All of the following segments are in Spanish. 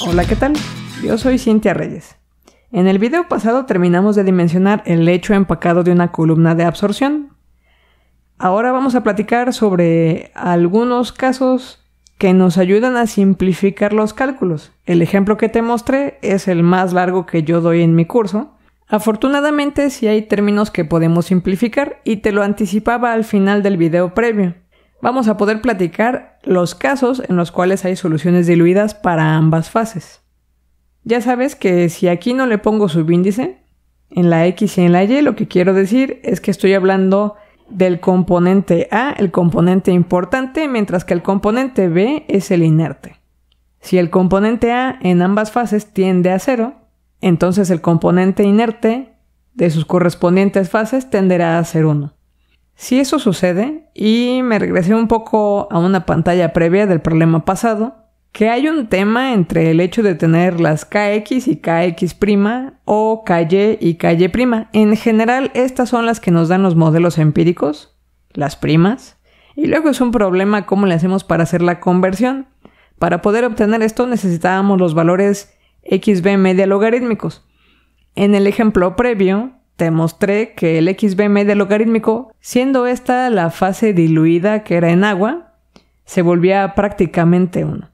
Hola, ¿qué tal? Yo soy Cintia Reyes. En el video pasado terminamos de dimensionar el lecho empacado de una columna de absorción. Ahora vamos a platicar sobre algunos casos que nos ayudan a simplificar los cálculos. El ejemplo que te mostré es el más largo que yo doy en mi curso. Afortunadamente sí hay términos que podemos simplificar y te lo anticipaba al final del video previo. Vamos a poder platicar los casos en los cuales hay soluciones diluidas para ambas fases. Ya sabes que si aquí no le pongo subíndice, en la X y en la Y lo que quiero decir es que estoy hablando del componente A, el componente importante, mientras que el componente B es el inerte. Si el componente A en ambas fases tiende a cero, entonces el componente inerte de sus correspondientes fases tenderá a ser 1. Si eso sucede, y me regresé un poco a una pantalla previa del problema pasado, que hay un tema entre el hecho de tener las KX y KX' o ky y ky'. prima. En general, estas son las que nos dan los modelos empíricos, las primas, y luego es un problema cómo le hacemos para hacer la conversión. Para poder obtener esto necesitábamos los valores XB media logarítmicos. En el ejemplo previo, te mostré que el XBM de logarítmico, siendo esta la fase diluida que era en agua, se volvía prácticamente 1.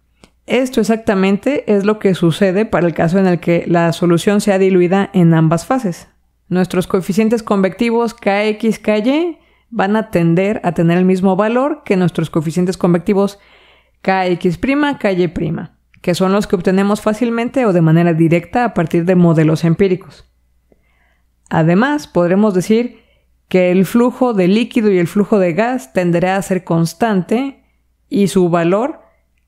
Esto exactamente es lo que sucede para el caso en el que la solución sea diluida en ambas fases. Nuestros coeficientes convectivos KX, KY van a tender a tener el mismo valor que nuestros coeficientes convectivos KX', KY', que son los que obtenemos fácilmente o de manera directa a partir de modelos empíricos. Además, podremos decir que el flujo de líquido y el flujo de gas tenderá a ser constante y su valor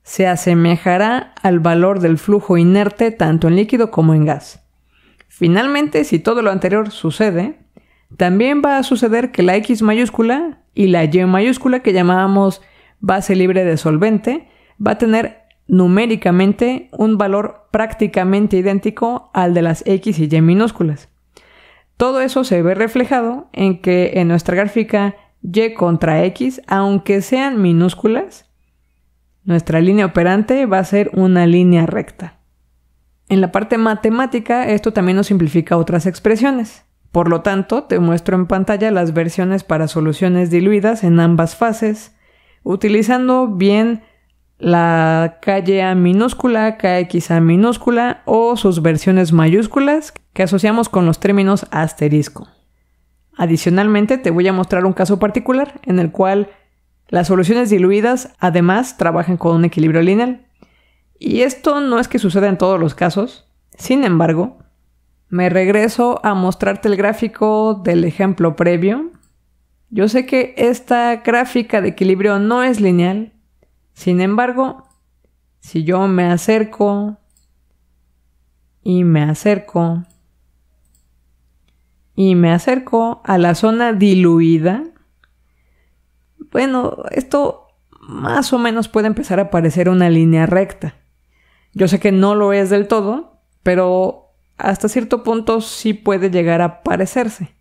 se asemejará al valor del flujo inerte tanto en líquido como en gas. Finalmente, si todo lo anterior sucede, también va a suceder que la X mayúscula y la Y mayúscula que llamábamos base libre de solvente va a tener numéricamente un valor prácticamente idéntico al de las X y Y minúsculas. Todo eso se ve reflejado en que en nuestra gráfica y contra x, aunque sean minúsculas, nuestra línea operante va a ser una línea recta. En la parte matemática, esto también nos simplifica otras expresiones. Por lo tanto, te muestro en pantalla las versiones para soluciones diluidas en ambas fases, utilizando bien la calle A minúscula, KXA minúscula o sus versiones mayúsculas que asociamos con los términos asterisco. Adicionalmente, te voy a mostrar un caso particular en el cual las soluciones diluidas además trabajan con un equilibrio lineal. Y esto no es que suceda en todos los casos, sin embargo, me regreso a mostrarte el gráfico del ejemplo previo. Yo sé que esta gráfica de equilibrio no es lineal, sin embargo, si yo me acerco y me acerco y me acerco a la zona diluida, bueno, esto más o menos puede empezar a parecer una línea recta. Yo sé que no lo es del todo, pero hasta cierto punto sí puede llegar a parecerse.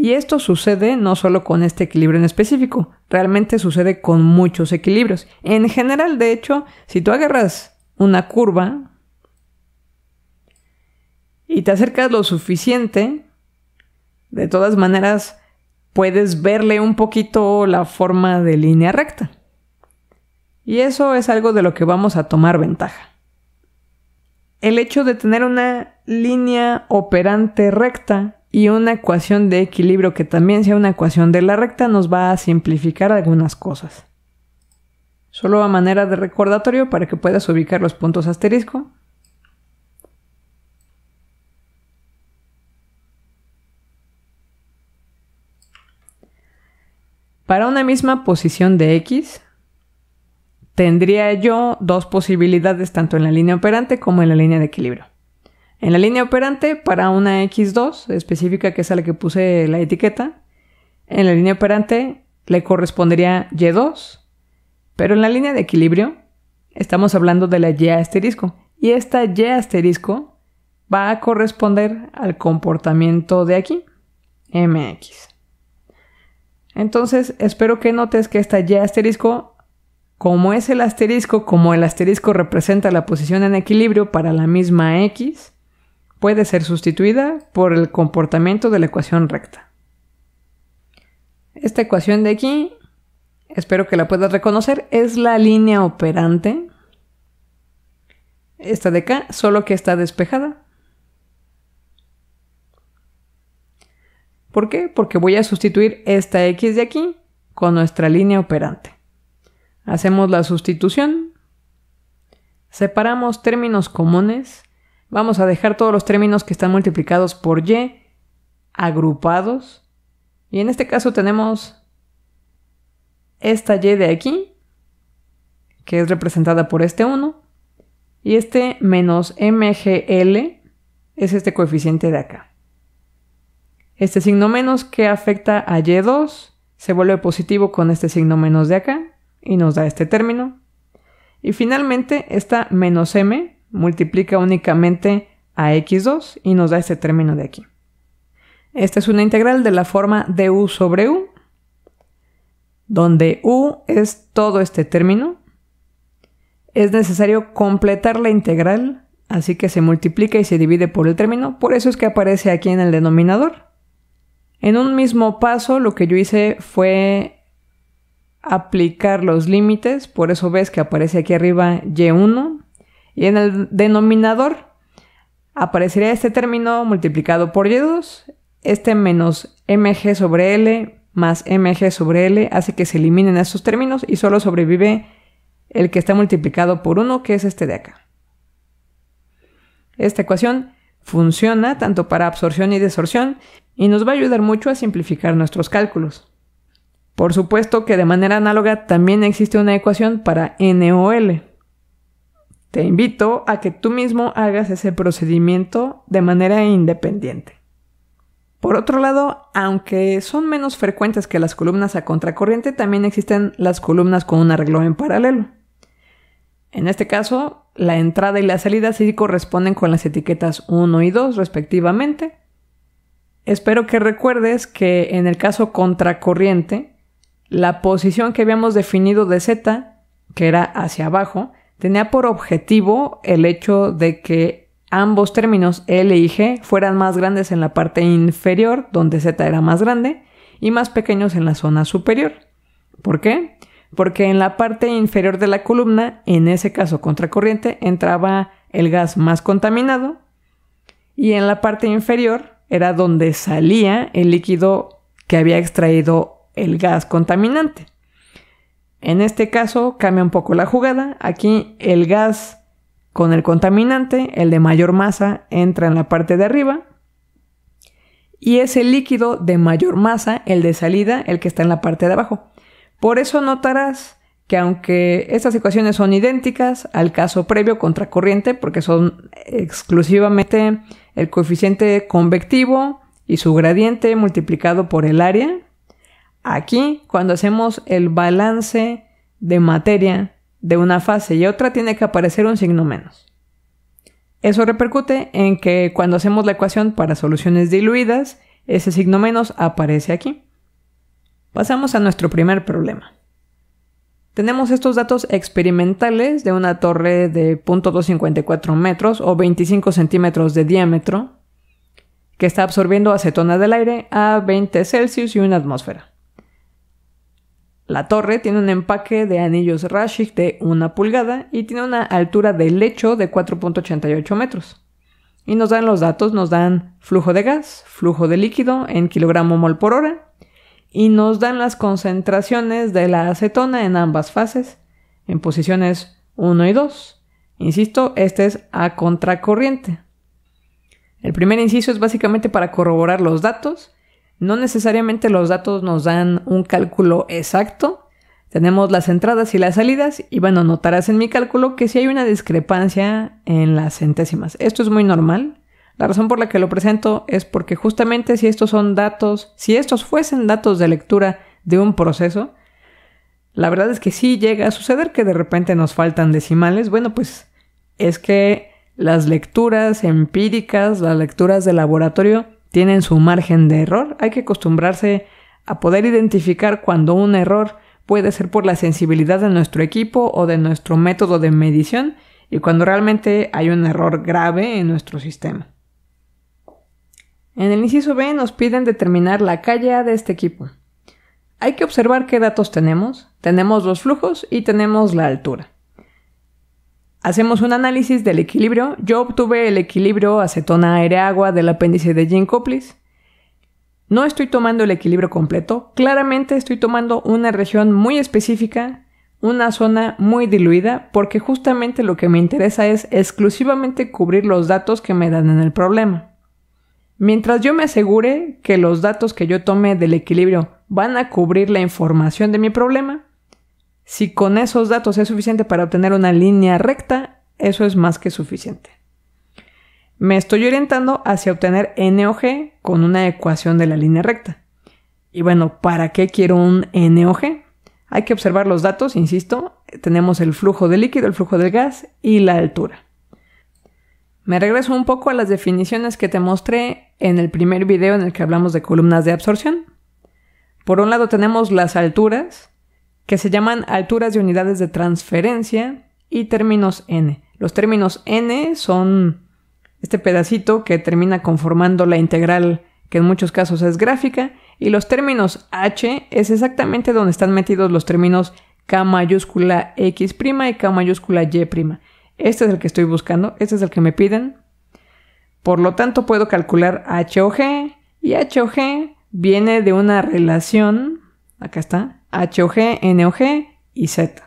Y esto sucede no solo con este equilibrio en específico, realmente sucede con muchos equilibrios. En general, de hecho, si tú agarras una curva y te acercas lo suficiente, de todas maneras puedes verle un poquito la forma de línea recta. Y eso es algo de lo que vamos a tomar ventaja. El hecho de tener una línea operante recta y una ecuación de equilibrio que también sea una ecuación de la recta nos va a simplificar algunas cosas. Solo a manera de recordatorio para que puedas ubicar los puntos asterisco. Para una misma posición de x, tendría yo dos posibilidades tanto en la línea operante como en la línea de equilibrio. En la línea operante para una X2 específica que es a la que puse la etiqueta, en la línea operante le correspondería Y2, pero en la línea de equilibrio estamos hablando de la Y asterisco y esta Y asterisco va a corresponder al comportamiento de aquí, MX. Entonces, espero que notes que esta Y asterisco, como es el asterisco, como el asterisco representa la posición en equilibrio para la misma X, puede ser sustituida por el comportamiento de la ecuación recta. Esta ecuación de aquí, espero que la puedas reconocer, es la línea operante. Esta de acá, solo que está despejada. ¿Por qué? Porque voy a sustituir esta x de aquí con nuestra línea operante. Hacemos la sustitución. Separamos términos comunes Vamos a dejar todos los términos que están multiplicados por y agrupados. Y en este caso tenemos esta y de aquí, que es representada por este 1, y este menos mgl es este coeficiente de acá. Este signo menos que afecta a y2 se vuelve positivo con este signo menos de acá y nos da este término. Y finalmente esta menos m multiplica únicamente a x2 y nos da este término de aquí. Esta es una integral de la forma de u sobre u, donde u es todo este término. Es necesario completar la integral, así que se multiplica y se divide por el término, por eso es que aparece aquí en el denominador. En un mismo paso lo que yo hice fue aplicar los límites, por eso ves que aparece aquí arriba y1, y en el denominador aparecería este término multiplicado por Y2. Este menos mg sobre L más mg sobre L hace que se eliminen estos términos y solo sobrevive el que está multiplicado por 1, que es este de acá. Esta ecuación funciona tanto para absorción y desorción y nos va a ayudar mucho a simplificar nuestros cálculos. Por supuesto que de manera análoga también existe una ecuación para NOL, te invito a que tú mismo hagas ese procedimiento de manera independiente. Por otro lado, aunque son menos frecuentes que las columnas a contracorriente, también existen las columnas con un arreglo en paralelo. En este caso, la entrada y la salida sí corresponden con las etiquetas 1 y 2 respectivamente. Espero que recuerdes que en el caso contracorriente, la posición que habíamos definido de Z, que era hacia abajo, tenía por objetivo el hecho de que ambos términos L y G fueran más grandes en la parte inferior, donde Z era más grande, y más pequeños en la zona superior. ¿Por qué? Porque en la parte inferior de la columna, en ese caso contracorriente, entraba el gas más contaminado y en la parte inferior era donde salía el líquido que había extraído el gas contaminante. En este caso cambia un poco la jugada. Aquí el gas con el contaminante, el de mayor masa, entra en la parte de arriba. Y es el líquido de mayor masa, el de salida, el que está en la parte de abajo. Por eso notarás que aunque estas ecuaciones son idénticas al caso previo contracorriente, porque son exclusivamente el coeficiente convectivo y su gradiente multiplicado por el área, Aquí, cuando hacemos el balance de materia de una fase y otra, tiene que aparecer un signo menos. Eso repercute en que cuando hacemos la ecuación para soluciones diluidas, ese signo menos aparece aquí. Pasamos a nuestro primer problema. Tenemos estos datos experimentales de una torre de 0.254 metros o 25 centímetros de diámetro que está absorbiendo acetona del aire a 20 Celsius y una atmósfera. La torre tiene un empaque de anillos Raschig de una pulgada y tiene una altura de lecho de 4.88 metros. Y nos dan los datos, nos dan flujo de gas, flujo de líquido en kilogramo mol por hora y nos dan las concentraciones de la acetona en ambas fases, en posiciones 1 y 2. Insisto, este es a contracorriente. El primer inciso es básicamente para corroborar los datos no necesariamente los datos nos dan un cálculo exacto. Tenemos las entradas y las salidas y bueno, notarás en mi cálculo que si sí hay una discrepancia en las centésimas. Esto es muy normal. La razón por la que lo presento es porque justamente si estos son datos, si estos fuesen datos de lectura de un proceso, la verdad es que sí llega a suceder que de repente nos faltan decimales. Bueno, pues es que las lecturas empíricas, las lecturas de laboratorio, tienen su margen de error, hay que acostumbrarse a poder identificar cuando un error puede ser por la sensibilidad de nuestro equipo o de nuestro método de medición y cuando realmente hay un error grave en nuestro sistema. En el inciso B nos piden determinar la calle de este equipo. Hay que observar qué datos tenemos, tenemos los flujos y tenemos la altura. Hacemos un análisis del equilibrio. Yo obtuve el equilibrio acetona aire-agua del apéndice de Jane Coplis. No estoy tomando el equilibrio completo, claramente estoy tomando una región muy específica, una zona muy diluida, porque justamente lo que me interesa es exclusivamente cubrir los datos que me dan en el problema. Mientras yo me asegure que los datos que yo tome del equilibrio van a cubrir la información de mi problema, si con esos datos es suficiente para obtener una línea recta, eso es más que suficiente. Me estoy orientando hacia obtener NOG con una ecuación de la línea recta. Y bueno, ¿para qué quiero un NOG? Hay que observar los datos, insisto, tenemos el flujo de líquido, el flujo del gas y la altura. Me regreso un poco a las definiciones que te mostré en el primer video en el que hablamos de columnas de absorción. Por un lado tenemos las alturas, que se llaman alturas de unidades de transferencia y términos n. Los términos n son este pedacito que termina conformando la integral que en muchos casos es gráfica, y los términos h es exactamente donde están metidos los términos k mayúscula x' y k mayúscula y'. Este es el que estoy buscando, este es el que me piden. Por lo tanto, puedo calcular h o g, y h g viene de una relación, acá está, HOG, NOG y Z.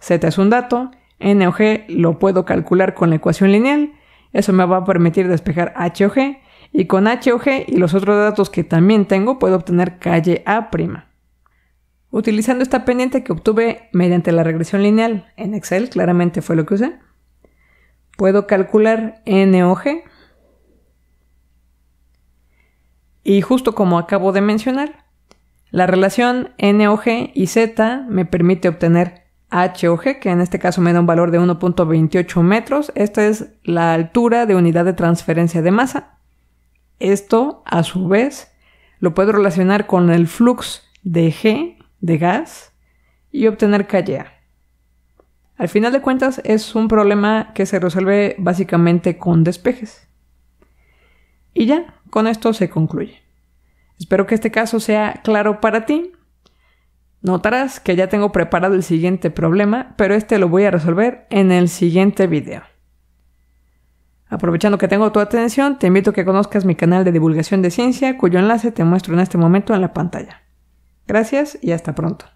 Z es un dato, NOG lo puedo calcular con la ecuación lineal, eso me va a permitir despejar HOG y con HOG y los otros datos que también tengo puedo obtener calle A'. Utilizando esta pendiente que obtuve mediante la regresión lineal en Excel, claramente fue lo que usé, puedo calcular NOG y justo como acabo de mencionar, la relación NOG y Z me permite obtener HOG, que en este caso me da un valor de 1.28 metros. Esta es la altura de unidad de transferencia de masa. Esto, a su vez, lo puedo relacionar con el flux de G, de gas, y obtener calle. Al final de cuentas, es un problema que se resuelve básicamente con despejes. Y ya, con esto se concluye. Espero que este caso sea claro para ti. Notarás que ya tengo preparado el siguiente problema, pero este lo voy a resolver en el siguiente video. Aprovechando que tengo tu atención, te invito a que conozcas mi canal de divulgación de ciencia, cuyo enlace te muestro en este momento en la pantalla. Gracias y hasta pronto.